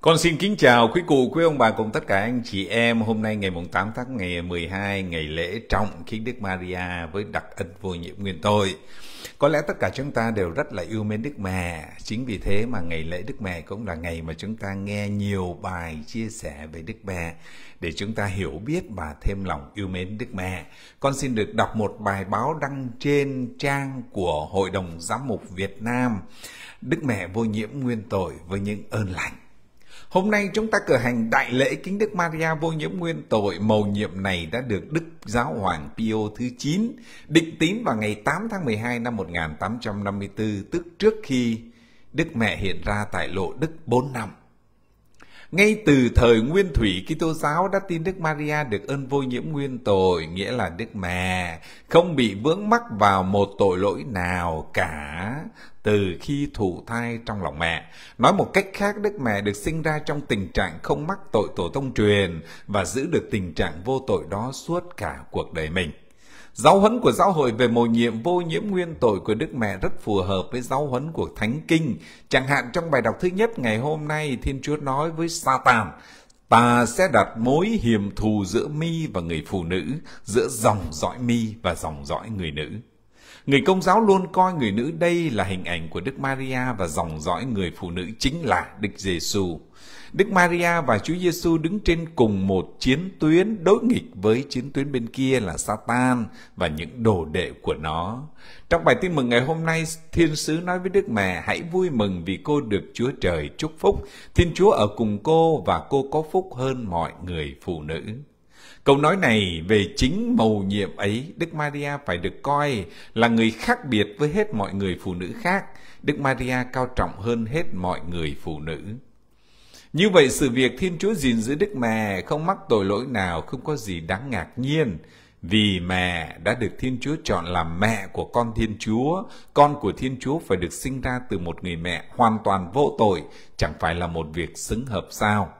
Con xin kính chào quý cụ, quý ông bà cùng tất cả anh chị em. Hôm nay ngày 8 tháng ngày 12, ngày lễ trọng kính Đức Maria với đặc ân vô nhiệm nguyên tội. Có lẽ tất cả chúng ta đều rất là yêu mến Đức Mẹ. Chính vì thế mà ngày lễ Đức Mẹ cũng là ngày mà chúng ta nghe nhiều bài chia sẻ về Đức Mẹ để chúng ta hiểu biết và thêm lòng yêu mến Đức Mẹ. Con xin được đọc một bài báo đăng trên trang của Hội đồng Giám mục Việt Nam. Đức Mẹ vô nhiễm nguyên tội với những ơn lành Hôm nay chúng ta cử hành đại lễ kính Đức Maria vô nhiễm nguyên tội mầu nhiệm này đã được Đức Giáo Hoàng Pio thứ 9 định tín vào ngày 8 tháng 12 năm 1854, tức trước khi Đức Mẹ hiện ra tại lộ Đức 4 năm. Ngay từ thời nguyên thủy, Kitô giáo đã tin Đức Maria được ơn vô nhiễm nguyên tội, nghĩa là Đức Mẹ, không bị vướng mắc vào một tội lỗi nào cả từ khi thụ thai trong lòng mẹ. Nói một cách khác, Đức Mẹ được sinh ra trong tình trạng không mắc tội tổ tông truyền và giữ được tình trạng vô tội đó suốt cả cuộc đời mình. Giáo huấn của giáo hội về mầu nhiệm vô nhiễm nguyên tội của Đức Mẹ rất phù hợp với giáo huấn của Thánh Kinh. Chẳng hạn trong bài đọc thứ nhất ngày hôm nay, Thiên Chúa nói với Satan, ta sẽ đặt mối hiểm thù giữa mi và người phụ nữ, giữa dòng dõi mi và dòng dõi người nữ. Người công giáo luôn coi người nữ đây là hình ảnh của Đức Maria và dòng dõi người phụ nữ chính là Đức Giêsu. Đức Maria và Chúa Giêsu đứng trên cùng một chiến tuyến đối nghịch với chiến tuyến bên kia là Satan và những đồ đệ của nó. Trong bài tin mừng ngày hôm nay, Thiên Sứ nói với Đức Mẹ, hãy vui mừng vì cô được Chúa Trời chúc phúc. Thiên Chúa ở cùng cô và cô có phúc hơn mọi người phụ nữ. Câu nói này về chính mầu nhiệm ấy, Đức Maria phải được coi là người khác biệt với hết mọi người phụ nữ khác. Đức Maria cao trọng hơn hết mọi người phụ nữ. Như vậy sự việc Thiên Chúa gìn giữ Đức Mẹ không mắc tội lỗi nào không có gì đáng ngạc nhiên vì mẹ đã được Thiên Chúa chọn làm mẹ của con Thiên Chúa, con của Thiên Chúa phải được sinh ra từ một người mẹ hoàn toàn vô tội, chẳng phải là một việc xứng hợp sao?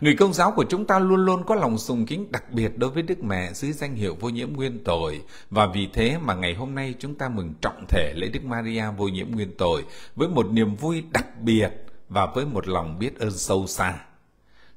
Người công giáo của chúng ta luôn luôn có lòng sùng kính đặc biệt đối với Đức Mẹ dưới danh hiệu vô nhiễm nguyên tội và vì thế mà ngày hôm nay chúng ta mừng trọng thể lễ Đức Maria vô nhiễm nguyên tội với một niềm vui đặc biệt và với một lòng biết ơn sâu xa.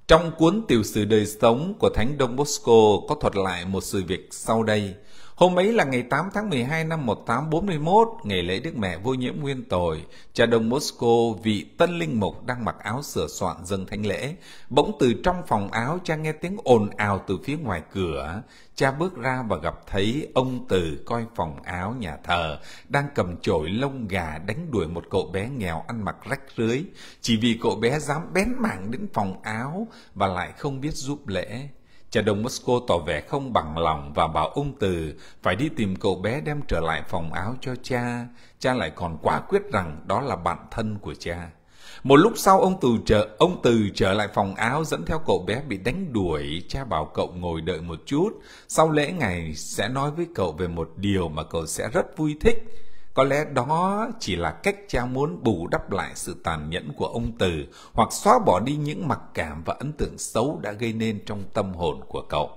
Trong cuốn Tiểu sử đời sống của Thánh Đông Bosco có thuật lại một sự việc sau đây. Hôm ấy là ngày 8 tháng 12 năm 1841, ngày lễ Đức Mẹ vô nhiễm nguyên tội, cha Đông Mosco, vị tân linh mục đang mặc áo sửa soạn dâng thánh lễ. Bỗng từ trong phòng áo cha nghe tiếng ồn ào từ phía ngoài cửa. Cha bước ra và gặp thấy ông Từ coi phòng áo nhà thờ, đang cầm chổi lông gà đánh đuổi một cậu bé nghèo ăn mặc rách rưới, chỉ vì cậu bé dám bén mảng đến phòng áo và lại không biết giúp lễ. Cha Đông Moscow tỏ vẻ không bằng lòng và bảo ông Từ phải đi tìm cậu bé đem trở lại phòng áo cho cha. Cha lại còn quả quyết rằng đó là bạn thân của cha. Một lúc sau ông Từ trở ông Từ trở lại phòng áo dẫn theo cậu bé bị đánh đuổi, cha bảo cậu ngồi đợi một chút, sau lễ ngày sẽ nói với cậu về một điều mà cậu sẽ rất vui thích có lẽ đó chỉ là cách cha muốn bù đắp lại sự tàn nhẫn của ông từ hoặc xóa bỏ đi những mặc cảm và ấn tượng xấu đã gây nên trong tâm hồn của cậu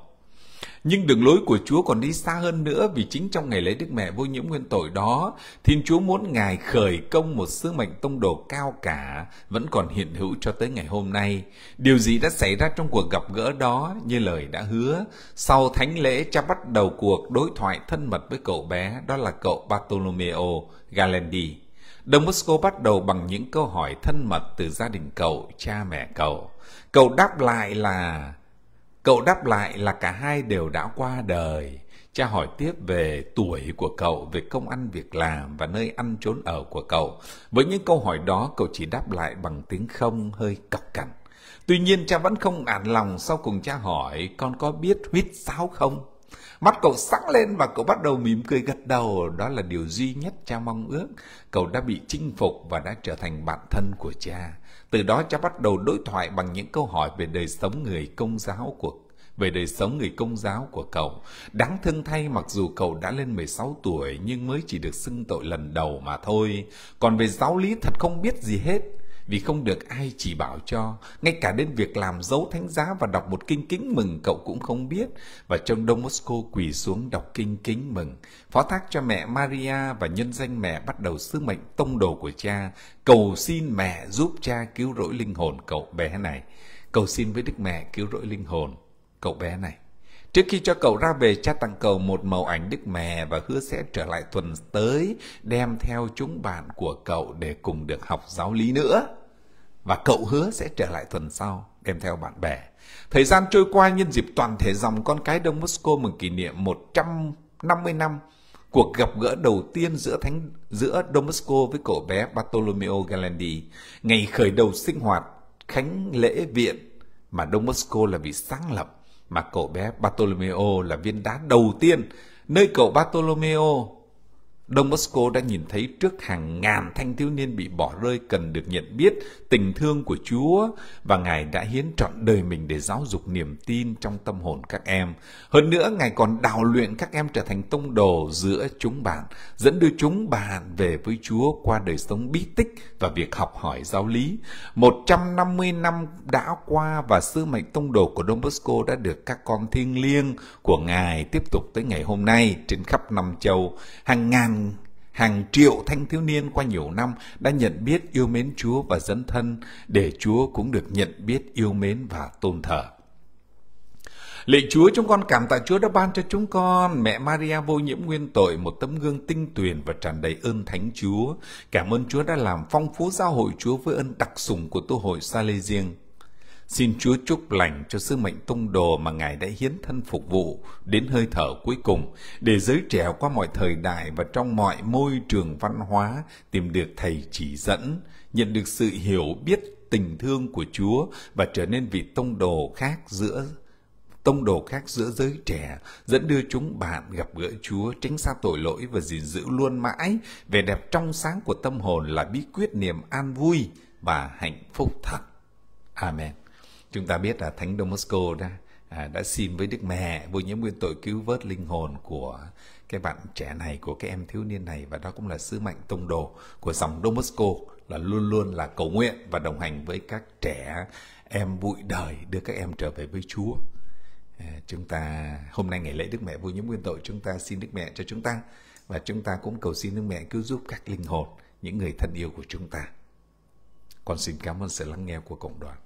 nhưng đường lối của Chúa còn đi xa hơn nữa vì chính trong ngày lễ Đức Mẹ vô nhiễm nguyên tội đó, Thiên Chúa muốn Ngài khởi công một sứ mệnh tông đồ cao cả vẫn còn hiện hữu cho tới ngày hôm nay. Điều gì đã xảy ra trong cuộc gặp gỡ đó như lời đã hứa? Sau thánh lễ, cha bắt đầu cuộc đối thoại thân mật với cậu bé, đó là cậu Bartolomeo Galendi. Đông Bosco bắt đầu bằng những câu hỏi thân mật từ gia đình cậu, cha mẹ cậu. Cậu đáp lại là Cậu đáp lại là cả hai đều đã qua đời. Cha hỏi tiếp về tuổi của cậu, về công ăn việc làm và nơi ăn trốn ở của cậu. Với những câu hỏi đó, cậu chỉ đáp lại bằng tiếng không hơi cọc cằn. Tuy nhiên cha vẫn không ản lòng sau cùng cha hỏi con có biết huyết sáo không? Mắt cậu sáng lên và cậu bắt đầu mỉm cười gật đầu, đó là điều duy nhất cha mong ước. Cậu đã bị chinh phục và đã trở thành bạn thân của cha. Từ đó cha bắt đầu đối thoại bằng những câu hỏi về đời sống người công giáo của về đời sống người công giáo của cậu. Đáng thương thay mặc dù cậu đã lên 16 tuổi nhưng mới chỉ được xưng tội lần đầu mà thôi. Còn về giáo lý thật không biết gì hết vì không được ai chỉ bảo cho ngay cả đến việc làm dấu thánh giá và đọc một kinh kính mừng cậu cũng không biết và trong đông moscow quỳ xuống đọc kinh kính mừng phó thác cho mẹ maria và nhân danh mẹ bắt đầu sứ mệnh tông đồ của cha cầu xin mẹ giúp cha cứu rỗi linh hồn cậu bé này cầu xin với đức mẹ cứu rỗi linh hồn cậu bé này Trước khi cho cậu ra về, cha tặng cậu một màu ảnh Đức Mẹ và hứa sẽ trở lại tuần tới đem theo chúng bạn của cậu để cùng được học giáo lý nữa. Và cậu hứa sẽ trở lại tuần sau đem theo bạn bè. Thời gian trôi qua nhân dịp toàn thể dòng con cái Đông Moscow mừng kỷ niệm 150 năm cuộc gặp gỡ đầu tiên giữa thánh giữa Đông Moscow với cậu bé Bartolomeo Galandi, ngày khởi đầu sinh hoạt khánh lễ viện mà Đông Moscow là vị sáng lập mà cậu bé Bartolomeo là viên đá đầu tiên nơi cậu Bartolomeo Đông Bosco đã nhìn thấy trước hàng ngàn thanh thiếu niên bị bỏ rơi cần được nhận biết tình thương của Chúa và Ngài đã hiến trọn đời mình để giáo dục niềm tin trong tâm hồn các em. Hơn nữa, Ngài còn đào luyện các em trở thành tông đồ giữa chúng bạn, dẫn đưa chúng bạn về với Chúa qua đời sống bí tích và việc học hỏi giáo lý. 150 năm đã qua và sứ mệnh tông đồ của Đông Bosco đã được các con thiêng liêng của Ngài tiếp tục tới ngày hôm nay trên khắp năm châu. Hàng ngàn hàng hàng triệu thanh thiếu niên qua nhiều năm đã nhận biết yêu mến Chúa và dấn thân để Chúa cũng được nhận biết yêu mến và tôn thờ. Lạy Chúa, chúng con cảm tạ Chúa đã ban cho chúng con, mẹ Maria vô nhiễm nguyên tội, một tấm gương tinh tuyền và tràn đầy ơn Thánh Chúa. Cảm ơn Chúa đã làm phong phú giáo hội Chúa với ơn đặc sủng của tu hội Salesian. Xin Chúa chúc lành cho sứ mệnh tông đồ mà Ngài đã hiến thân phục vụ đến hơi thở cuối cùng, để giới trẻ qua mọi thời đại và trong mọi môi trường văn hóa tìm được Thầy chỉ dẫn, nhận được sự hiểu biết tình thương của Chúa và trở nên vị tông đồ khác giữa tông đồ khác giữa giới trẻ dẫn đưa chúng bạn gặp gỡ Chúa tránh xa tội lỗi và gìn giữ luôn mãi vẻ đẹp trong sáng của tâm hồn là bí quyết niềm an vui và hạnh phúc thật. Amen. Chúng ta biết là Thánh Đông Moscow đã, à, đã xin với Đức Mẹ vô nhiễm nguyên tội cứu vớt linh hồn của cái bạn trẻ này, của cái em thiếu niên này và đó cũng là sứ mệnh tông đồ của dòng Đông Moscow là luôn luôn là cầu nguyện và đồng hành với các trẻ em bụi đời đưa các em trở về với Chúa. À, chúng ta hôm nay ngày lễ Đức Mẹ vô nhiễm nguyên tội chúng ta xin Đức Mẹ cho chúng ta và chúng ta cũng cầu xin Đức Mẹ cứu giúp các linh hồn những người thân yêu của chúng ta. Con xin cảm ơn sự lắng nghe của cộng đoàn.